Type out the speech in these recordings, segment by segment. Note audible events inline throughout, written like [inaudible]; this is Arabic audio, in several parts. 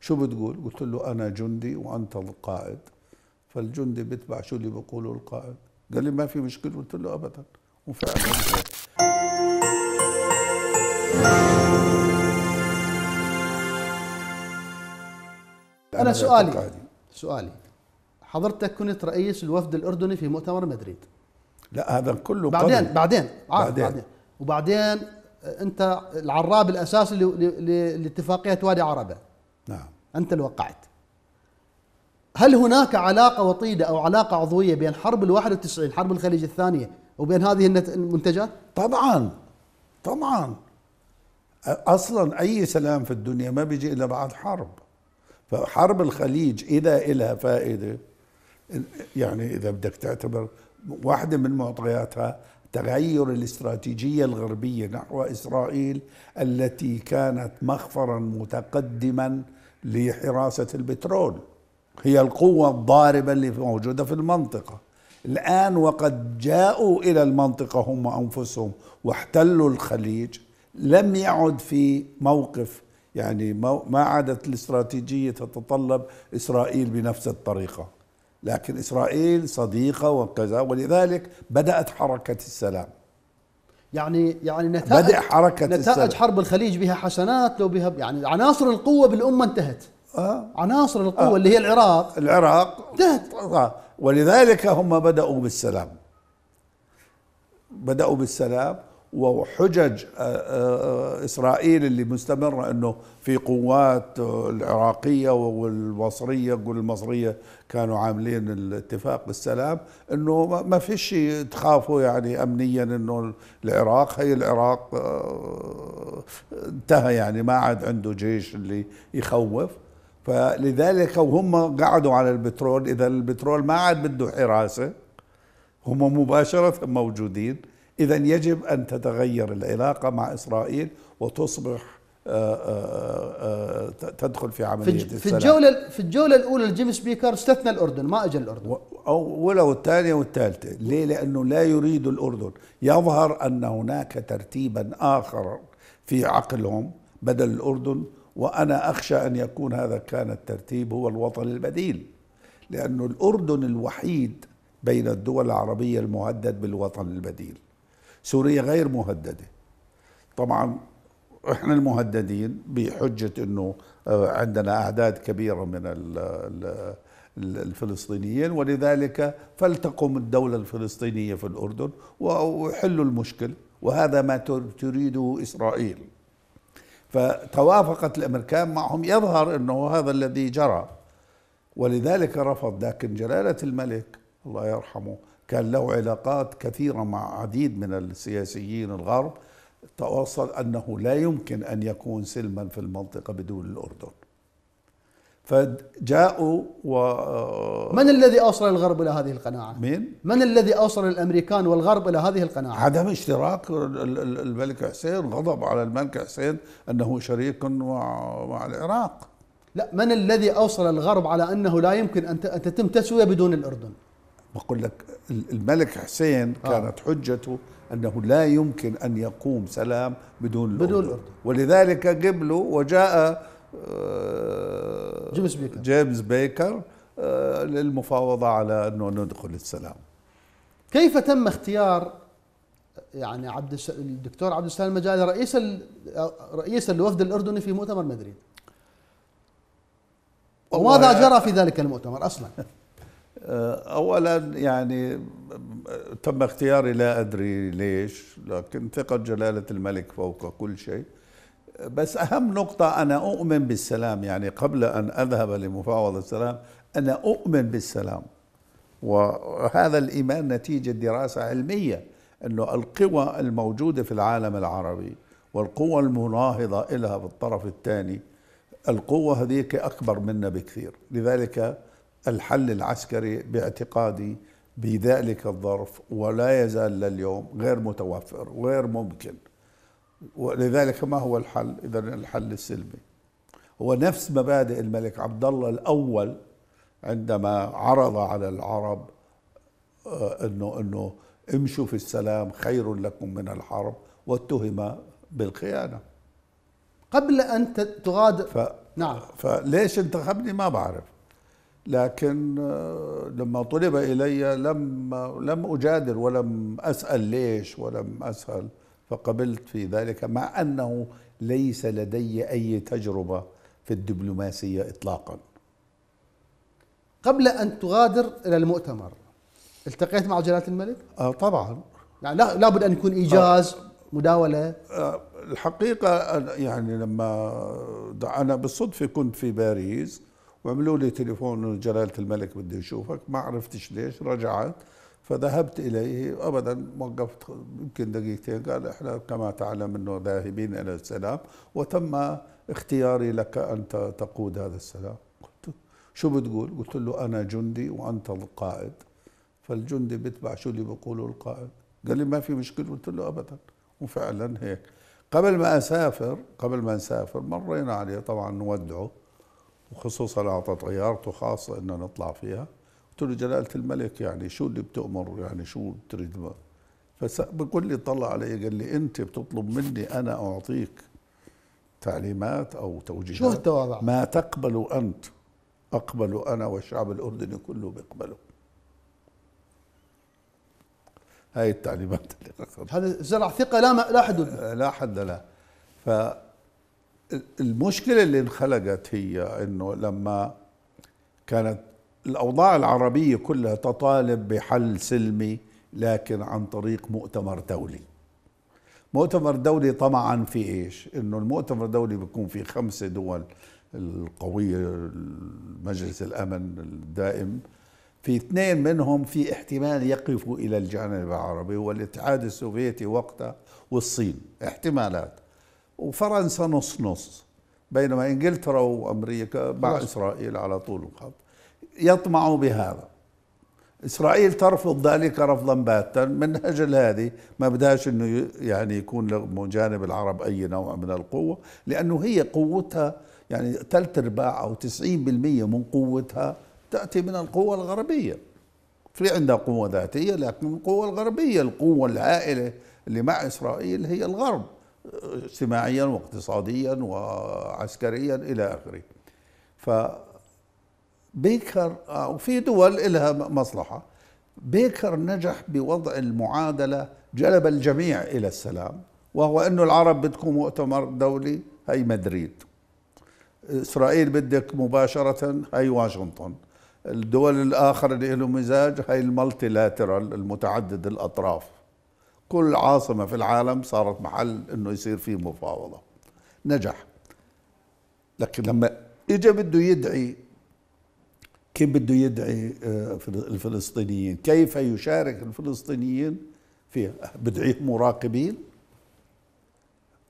شو بتقول؟ قلت له أنا جندي وأنت القائد فالجندي بيتبع شو اللي بقوله القائد قال لي ما في مشكلة قلت له أبدا وفعلا أنا سؤالي سؤالي حضرتك كنت رئيس الوفد الأردني في مؤتمر مدريد لا هذا كله بعدين قبل. بعدين بعدين. آه، بعدين وبعدين آه، أنت العراب الأساسي لاتفاقية وادي عربة نعم أنت اللي وقعت هل هناك علاقة وطيدة أو علاقة عضوية بين حرب ال91 حرب الخليج الثانية وبين هذه المنتجات؟ طبعا طبعا أصلا أي سلام في الدنيا ما بيجي إلا بعد حرب فحرب الخليج إذا إلها فائدة يعني إذا بدك تعتبر واحدة من معطياتها تغير الاستراتيجيه الغربيه نحو اسرائيل التي كانت مخفرا متقدما لحراسة البترول هي القوة الضاربة اللي موجودة في المنطقة الآن وقد جاءوا إلى المنطقة هم أنفسهم واحتلوا الخليج لم يعد في موقف يعني ما عادت الاستراتيجية تتطلب إسرائيل بنفس الطريقة لكن إسرائيل صديقة وكذا ولذلك بدأت حركة السلام يعني يعني نتائج بدء حركة نتائج السلف. حرب الخليج بها حسنات لو بها يعني عناصر القوة بالأمة انتهت آه. عناصر القوة آه. اللي هي العراق العراق انتهت آه. ولذلك هم بدأوا بالسلام بدأوا بالسلام وحجج آه، آه، آه، اسرائيل اللي مستمره انه في قوات العراقيه والمصريه قول المصريه كانوا عاملين الاتفاق بالسلام انه ما فيش تخافوا يعني امنيا انه العراق هي العراق انتهى يعني ما عاد عنده جيش اللي يخوف فلذلك وهم قعدوا على البترول اذا البترول ما عاد بده حراسه هم مباشره موجودين إذا يجب أن تتغير العلاقة مع إسرائيل وتصبح آه، آه، آه، تدخل في عملية في السلام في الجولة في الجولة الأولى لجيم سبيكر استثنى الأردن ما أجى الأردن أو ولو الثانية والثالثة ليه؟ لأنه لا يريد الأردن يظهر أن هناك ترتيبا آخر في عقلهم بدل الأردن وأنا أخشى أن يكون هذا كان الترتيب هو الوطن البديل لأن الأردن الوحيد بين الدول العربية المهدد بالوطن البديل سوريا غير مهدده طبعا احنا المهددين بحجه انه آه، عندنا اعداد كبيره من الفلسطينيين ولذلك فلتقم الدوله الفلسطينيه في الاردن ويحلوا المشكل وهذا ما تريده اسرائيل فتوافقت الامريكان معهم يظهر انه هذا الذي جرى ولذلك رفض لكن جلاله الملك الله يرحمه كان له علاقات كثيرة مع عديد من السياسيين الغرب تواصل أنه لا يمكن أن يكون سلما في المنطقة بدون الأردن فجاءوا و من الذي اوصل الغرب الى هذه القناعه؟ مين؟ من الذي اوصل الامريكان والغرب الى هذه القناعه؟ عدم اشتراك الملك حسين غضب على الملك حسين انه شريك مع مع العراق لا من الذي اوصل الغرب على انه لا يمكن ان تتم تسويه بدون الاردن؟ بقول لك الملك حسين آه. كانت حجته انه لا يمكن ان يقوم سلام بدون الأردن. بدون الأردن. ولذلك قبله وجاء آه، جيمس بيكر جيمس بيكر آه، للمفاوضه على انه ندخل السلام كيف تم اختيار يعني عبد الدكتور عبد السلام المجالي رئيس رئيسا للوفد الاردني في مؤتمر مدريد وماذا جرى في ذلك المؤتمر اصلا [laughs] اولا يعني تم اختياري لا ادري ليش لكن ثقه جلاله الملك فوق كل شيء بس اهم نقطه انا اؤمن بالسلام يعني قبل ان اذهب لمفاوض السلام انا اؤمن بالسلام وهذا الايمان نتيجه دراسه علميه انه القوى الموجوده في العالم العربي والقوى المناهضه لها في الطرف الثاني القوه هذيك اكبر منا بكثير لذلك الحل العسكري باعتقادي بذلك الظرف ولا يزال لليوم غير متوفر وغير ممكن ولذلك ما هو الحل اذا الحل السلمي هو نفس مبادئ الملك عبد الله الاول عندما عرض على العرب آه، انه انه امشوا في السلام خير لكم من الحرب واتهم بالخيانه قبل ان تغادر ف... نعم فليش انتخبني ما بعرف لكن آه، لما طلب الي لم لم اجادل ولم اسال ليش ولم اسال فقبلت في ذلك مع انه ليس لدي اي تجربه في الدبلوماسيه اطلاقا. قبل ان تغادر الى المؤتمر التقيت مع جلاله الملك؟ آه طبعا يعني لا لابد ان يكون ايجاز آه مداوله آه الحقيقه يعني لما انا بالصدفه كنت في باريس وعملوا لي تليفون انه جلاله الملك بده يشوفك ما عرفتش ليش رجعت فذهبت اليه ابدا وقفت يمكن دقيقتين قال احنا كما تعلم انه ذاهبين الى السلام وتم اختياري لك ان تقود هذا السلام قلت شو بتقول؟ قلت له انا جندي وانت القائد فالجندي بيتبع شو اللي بيقوله القائد قال لي ما في مشكله قلت له ابدا وفعلا هيك قبل ما اسافر قبل ما نسافر مرينا عليه طبعا نودعه وخصوصا اعطى طيارته خاصه ان نطلع فيها قلت له جلاله الملك يعني شو اللي بتامر يعني شو بتريد فبقول لي طلع علي قال لي انت بتطلب مني انا اعطيك تعليمات او توجيهات شو التواضع ما تقبل انت اقبل انا والشعب الاردني كله بيقبله هاي التعليمات اللي اخذتها هذا زرع ثقه لا لا حدود لا حد لها ف المشكله اللي انخلقت هي انه لما كانت الاوضاع العربيه كلها تطالب بحل سلمي لكن عن طريق مؤتمر دولي مؤتمر دولي طمعا في ايش انه المؤتمر الدولي بيكون في خمسه دول القويه مجلس الامن الدائم في اثنين منهم في احتمال يقفوا الى الجانب العربي والاتحاد السوفيتي وقتها والصين احتمالات وفرنسا نص نص بينما انجلترا وامريكا مع اسرائيل على طول الخط يطمع بهذا اسرائيل ترفض ذلك رفضا باتا من اجل هذه ما بدهاش انه يعني يكون لجانب العرب اي نوع من القوه لانه هي قوتها يعني ثلث ارباع او 90% من قوتها تاتي من القوه الغربيه في عندها قوه ذاتيه لكن القوه الغربيه القوه العائله اللي مع اسرائيل هي الغرب اجتماعيا واقتصاديا وعسكريا الى اخره ف بيكر آه، وفي دول لها مصلحه بيكر نجح بوضع المعادله جلب الجميع الى السلام وهو انه العرب بدكم مؤتمر دولي هي مدريد اسرائيل بدك مباشره هي واشنطن الدول الاخر اللي له مزاج هي المالتي لاترال المتعدد الاطراف كل عاصمة في العالم صارت محل انه يصير فيه مفاوضة نجح لكن لما اجى بده يدعي كيف بده يدعي آه، الفلسطينيين كيف يشارك الفلسطينيين فيها [laughs] بدعيهم مراقبين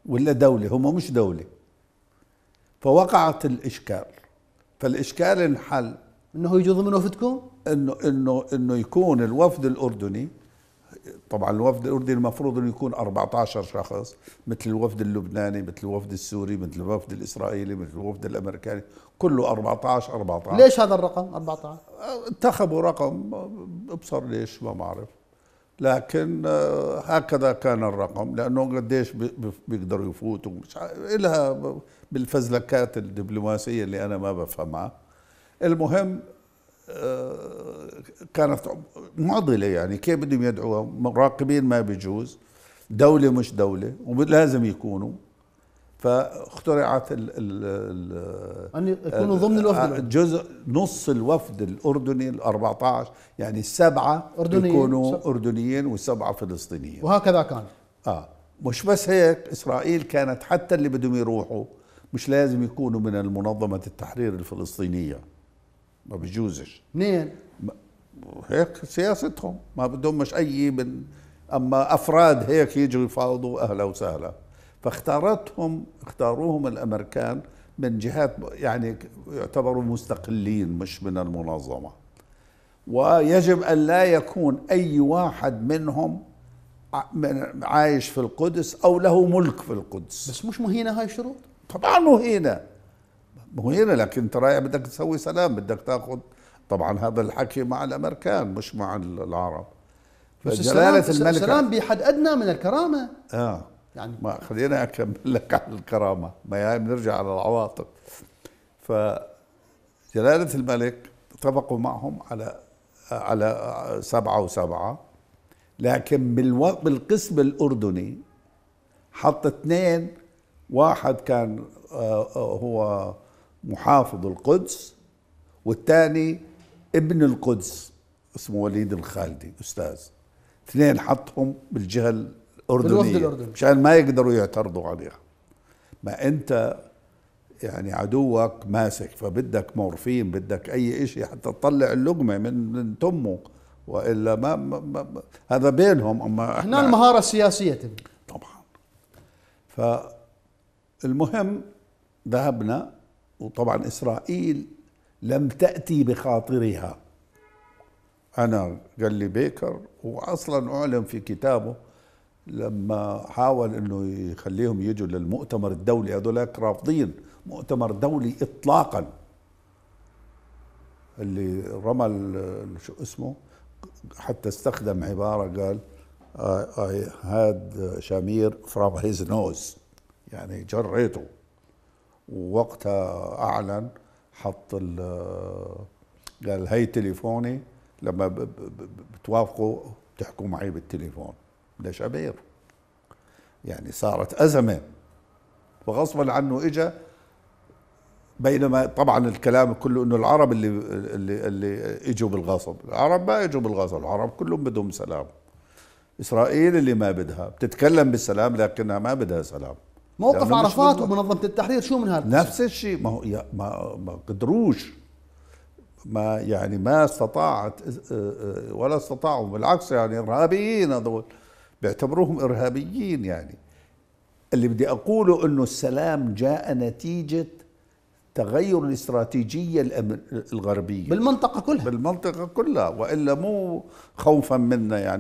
ولا دولة هم مش دولة فوقعت الإشكال فالإشكال انحل انه يجوا ضمن وفدكم؟ انه انه انه يكون الوفد الأردني طبعا الوفد الاردني المفروض انه يكون 14 شخص مثل الوفد اللبناني مثل الوفد السوري مثل الوفد الاسرائيلي مثل الوفد الامريكاني كله 14 14 ليش هذا الرقم 14 انتخبوا رقم ابصر ليش ما بعرف لكن آه، هكذا كان الرقم لانه قديش بيقدروا يفوتوا مش الها بالفزلكات الدبلوماسيه اللي انا ما بفهمها المهم كانت معضله يعني كيف بدهم يدعوها مراقبين ما بيجوز دوله مش دوله ولازم يكونوا فاخترعت ال ال ان يكونوا ضمن الوفد جزء نص الوفد الاردني ال 14 يعني السبعه أردنيين يكونوا سبعة. اردنيين وسبعه فلسطينيين وهكذا كان اه مش بس هيك اسرائيل كانت حتى اللي بدهم يروحوا مش لازم يكونوا من المنظمه التحرير الفلسطينيه ما بجوزش منين؟ هيك سياستهم ما بدهم مش اي من اما افراد هيك يجوا يفاوضوا اهلا وسهلا فاختارتهم اختاروهم الامريكان من جهات يعني يعتبروا مستقلين مش من المنظمه ويجب ان لا يكون اي واحد منهم عايش في القدس او له ملك في القدس بس مش مهينه هاي الشروط طبعا مهينه مهينه لكن انت رايح بدك تسوي سلام بدك تاخذ طبعا هذا الحكي مع الامريكان مش مع العرب بس جلالة الملكة السلام بحد ادنى من الكرامه اه يعني ما خلينا اكمل لك على الكرامه ما يعني بنرجع على العواطف ف جلالة الملك اتفقوا معهم على على سبعة وسبعة لكن بالقسم الأردني حط اثنين واحد كان آه، آه، هو محافظ القدس والثاني ابن القدس اسمه وليد الخالدي استاذ اثنين حطهم بالجهه الاردنيه الأردن. مشان ما يقدروا يعترضوا عليها ما انت يعني عدوك ماسك فبدك مورفين بدك اي شيء حتى تطلع اللقمه من من تمه والا ما, ما, ما, هذا بينهم اما احنا المهاره السياسيه تبي طبعا فالمهم ذهبنا وطبعا إسرائيل لم تأتي بخاطرها أنا قال لي بيكر وأصلا أعلن في كتابه لما حاول أنه يخليهم يجوا للمؤتمر الدولي هذولاك رافضين مؤتمر دولي إطلاقا اللي رمى شو اسمه حتى استخدم عبارة قال I had Shamir from his nose يعني جريته ووقتها اعلن حط ال آه، قال هي تليفوني لما بتوافقوا تحكوا معي بالتليفون ليش ابير يعني صارت ازمه فغصبا عنه اجى بينما طبعا الكلام كله انه العرب اللي اللي اللي اجوا بالغصب، العرب ما اجوا بالغصب، العرب كلهم بدهم سلام. اسرائيل اللي ما بدها، بتتكلم بالسلام لكنها ما بدها سلام. موقف عرفات ومنظمه التحرير شو من هذا نفس الشيء ما هو ما ما قدروش ما يعني ما استطاعت ولا استطاعوا بالعكس يعني ارهابيين هذول بيعتبروهم ارهابيين يعني اللي بدي اقوله انه السلام جاء نتيجه تغير الاستراتيجيه الغربيه بالمنطقه كلها بالمنطقه كلها والا مو خوفا منا يعني